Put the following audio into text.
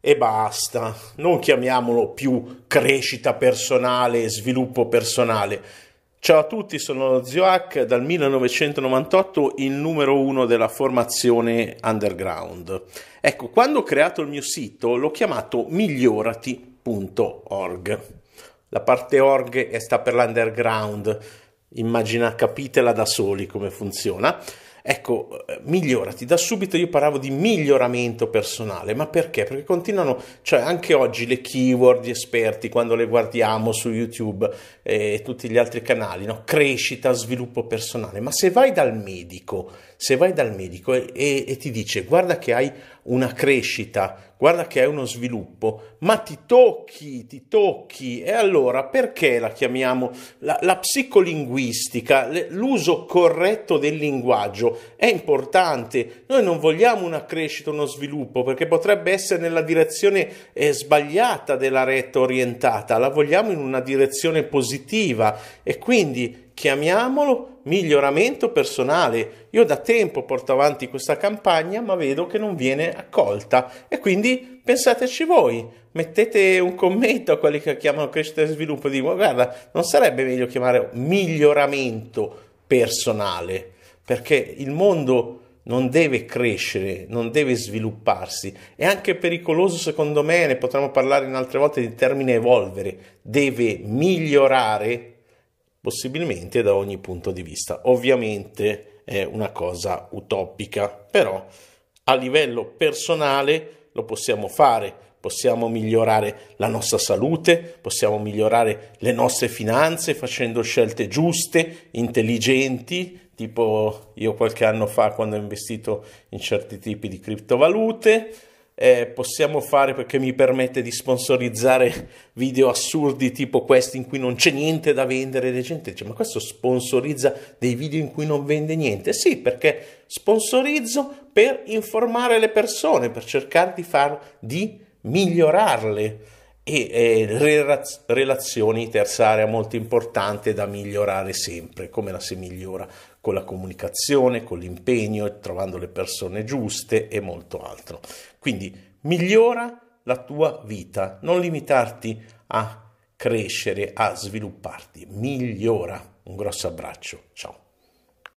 e basta. Non chiamiamolo più crescita personale, sviluppo personale. Ciao a tutti, sono Zioac, dal 1998 il numero uno della formazione underground. Ecco, quando ho creato il mio sito l'ho chiamato migliorati.org. La parte org sta per l'underground, immagina, capitela da soli come funziona. Ecco, eh, migliorati da subito. Io parlavo di miglioramento personale, ma perché? Perché continuano, cioè anche oggi le keyword, gli esperti, quando le guardiamo su YouTube eh, e tutti gli altri canali, no? crescita, sviluppo personale. Ma se vai dal medico, se vai dal medico e, e, e ti dice guarda che hai una crescita guarda che è uno sviluppo, ma ti tocchi, ti tocchi. E allora perché la chiamiamo la, la psicolinguistica, l'uso corretto del linguaggio è importante. Noi non vogliamo una crescita, uno sviluppo, perché potrebbe essere nella direzione eh, sbagliata della retta orientata, la vogliamo in una direzione positiva e quindi chiamiamolo miglioramento personale. Io da tempo porto avanti questa campagna, ma vedo che non viene accolta e quindi pensateci voi, mettete un commento a quelli che chiamano crescita e sviluppo di guarda, non sarebbe meglio chiamare miglioramento personale, perché il mondo non deve crescere, non deve svilupparsi. È anche pericoloso, secondo me, ne potremmo parlare in altre volte di termine evolvere, deve migliorare possibilmente da ogni punto di vista. Ovviamente è una cosa utopica, però a livello personale lo possiamo fare, possiamo migliorare la nostra salute, possiamo migliorare le nostre finanze facendo scelte giuste, intelligenti, tipo io qualche anno fa quando ho investito in certi tipi di criptovalute, eh, possiamo fare perché mi permette di sponsorizzare video assurdi tipo questi in cui non c'è niente da vendere e la gente dice ma questo sponsorizza dei video in cui non vende niente sì perché sponsorizzo per informare le persone per cercare di far di migliorarle e eh, relazioni terzarea molto importante da migliorare sempre, come la si migliora con la comunicazione, con l'impegno, trovando le persone giuste e molto altro. Quindi migliora la tua vita, non limitarti a crescere, a svilupparti, migliora. Un grosso abbraccio, ciao.